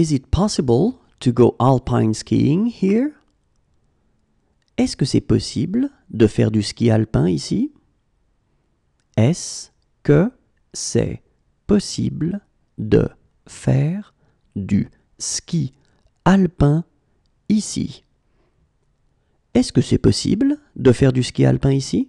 Is it possible to go alpine skiing here? Est-ce que c'est possible de faire du ski alpin ici? Est-ce que c'est possible de faire du ski alpin ici? Est-ce que c'est possible de faire du ski alpin ici?